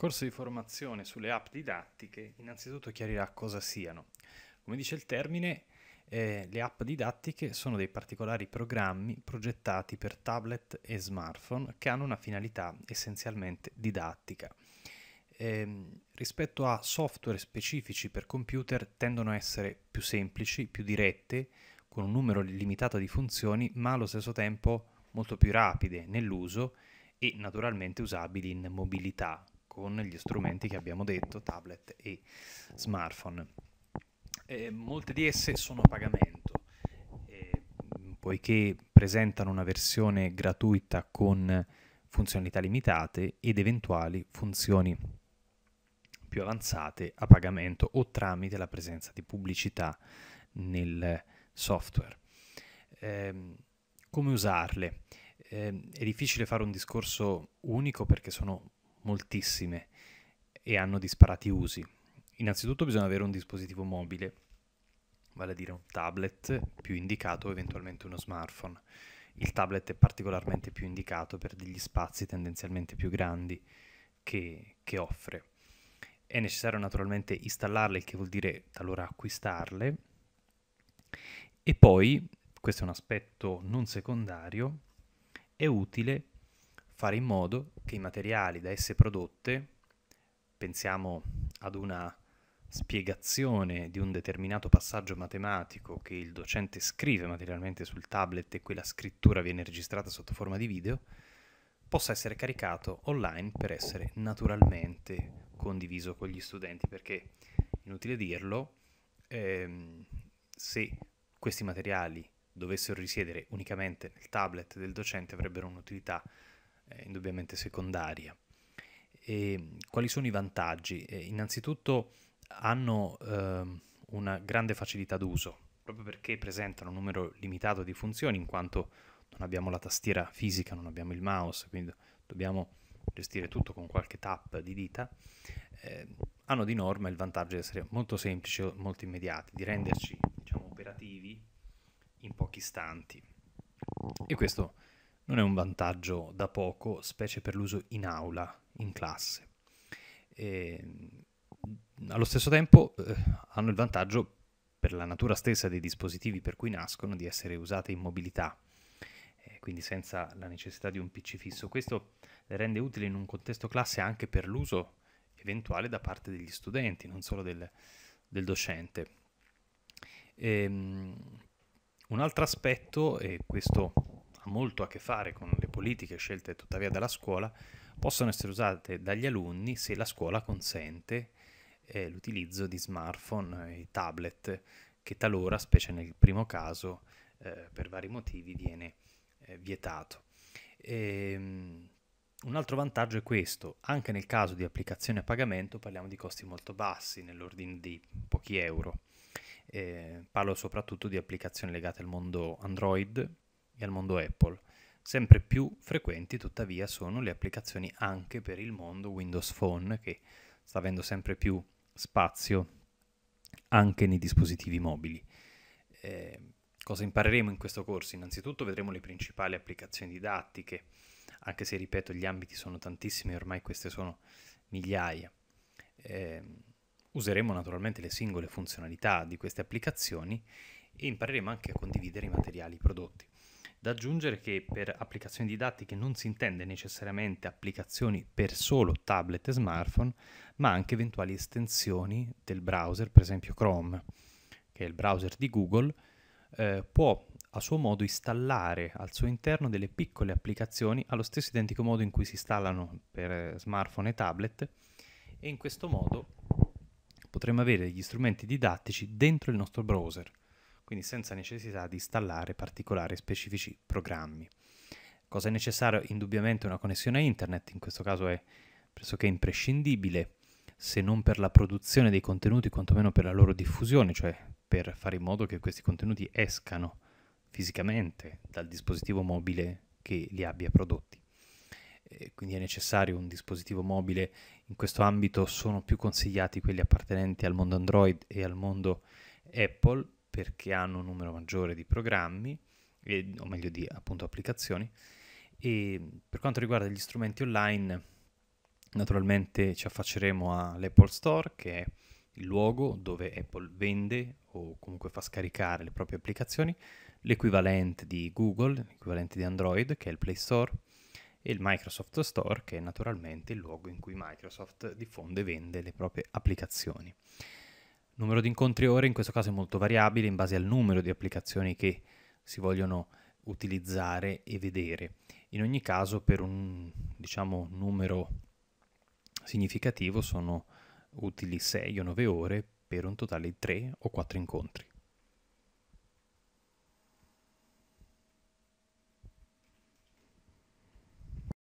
corso di formazione sulle app didattiche innanzitutto chiarirà cosa siano. Come dice il termine, eh, le app didattiche sono dei particolari programmi progettati per tablet e smartphone che hanno una finalità essenzialmente didattica. Eh, rispetto a software specifici per computer tendono a essere più semplici, più dirette, con un numero limitato di funzioni, ma allo stesso tempo molto più rapide nell'uso e naturalmente usabili in mobilità, con gli strumenti che abbiamo detto, tablet e smartphone. Eh, molte di esse sono a pagamento, eh, poiché presentano una versione gratuita con funzionalità limitate ed eventuali funzioni più avanzate a pagamento o tramite la presenza di pubblicità nel software. Eh, come usarle? Eh, è difficile fare un discorso unico perché sono moltissime e hanno disparati usi. Innanzitutto bisogna avere un dispositivo mobile, vale a dire un tablet più indicato, eventualmente uno smartphone. Il tablet è particolarmente più indicato per degli spazi tendenzialmente più grandi che, che offre. È necessario naturalmente installarle, il che vuol dire talora acquistarle. E poi, questo è un aspetto non secondario, è utile fare in modo che i materiali da esse prodotte, pensiamo ad una spiegazione di un determinato passaggio matematico che il docente scrive materialmente sul tablet e quella scrittura viene registrata sotto forma di video, possa essere caricato online per essere naturalmente condiviso con gli studenti, perché inutile dirlo, ehm, se questi materiali dovessero risiedere unicamente nel tablet del docente avrebbero un'utilità eh, indubbiamente secondaria. E quali sono i vantaggi? Eh, innanzitutto hanno ehm, una grande facilità d'uso, proprio perché presentano un numero limitato di funzioni, in quanto non abbiamo la tastiera fisica, non abbiamo il mouse, quindi dobbiamo gestire tutto con qualche tap di dita, eh, hanno di norma il vantaggio di essere molto semplici, molto immediati, di renderci diciamo, operativi in pochi istanti. E questo non è un vantaggio da poco, specie per l'uso in aula, in classe. E, ehm, allo stesso tempo eh, hanno il vantaggio per la natura stessa dei dispositivi per cui nascono di essere usate in mobilità, eh, quindi senza la necessità di un PC fisso. Questo le rende utile in un contesto classe anche per l'uso eventuale da parte degli studenti, non solo del, del docente. Ehm, un altro aspetto, e questo molto a che fare con le politiche scelte tuttavia dalla scuola possono essere usate dagli alunni se la scuola consente eh, l'utilizzo di smartphone e tablet che talora, specie nel primo caso, eh, per vari motivi viene eh, vietato. E, ehm, un altro vantaggio è questo, anche nel caso di applicazioni a pagamento parliamo di costi molto bassi, nell'ordine di pochi euro. Eh, parlo soprattutto di applicazioni legate al mondo Android, e al mondo Apple. Sempre più frequenti tuttavia sono le applicazioni anche per il mondo Windows Phone che sta avendo sempre più spazio anche nei dispositivi mobili. Eh, cosa impareremo in questo corso? Innanzitutto vedremo le principali applicazioni didattiche, anche se ripeto gli ambiti sono tantissimi, ormai queste sono migliaia. Eh, useremo naturalmente le singole funzionalità di queste applicazioni e impareremo anche a condividere i materiali prodotti. Da aggiungere che per applicazioni didattiche non si intende necessariamente applicazioni per solo tablet e smartphone, ma anche eventuali estensioni del browser, per esempio Chrome, che è il browser di Google, eh, può a suo modo installare al suo interno delle piccole applicazioni allo stesso identico modo in cui si installano per smartphone e tablet e in questo modo potremo avere gli strumenti didattici dentro il nostro browser quindi senza necessità di installare particolari specifici programmi. Cosa è necessario? Indubbiamente una connessione a internet, in questo caso è pressoché imprescindibile, se non per la produzione dei contenuti, quantomeno per la loro diffusione, cioè per fare in modo che questi contenuti escano fisicamente dal dispositivo mobile che li abbia prodotti. E quindi è necessario un dispositivo mobile, in questo ambito sono più consigliati quelli appartenenti al mondo Android e al mondo Apple, perché hanno un numero maggiore di programmi, e, o meglio di appunto applicazioni. E per quanto riguarda gli strumenti online, naturalmente ci affacceremo all'Apple Store, che è il luogo dove Apple vende o comunque fa scaricare le proprie applicazioni, l'equivalente di Google, l'equivalente di Android, che è il Play Store, e il Microsoft Store, che è naturalmente il luogo in cui Microsoft diffonde e vende le proprie applicazioni numero di incontri ore in questo caso è molto variabile in base al numero di applicazioni che si vogliono utilizzare e vedere. In ogni caso per un diciamo, numero significativo sono utili 6 o 9 ore per un totale di 3 o 4 incontri.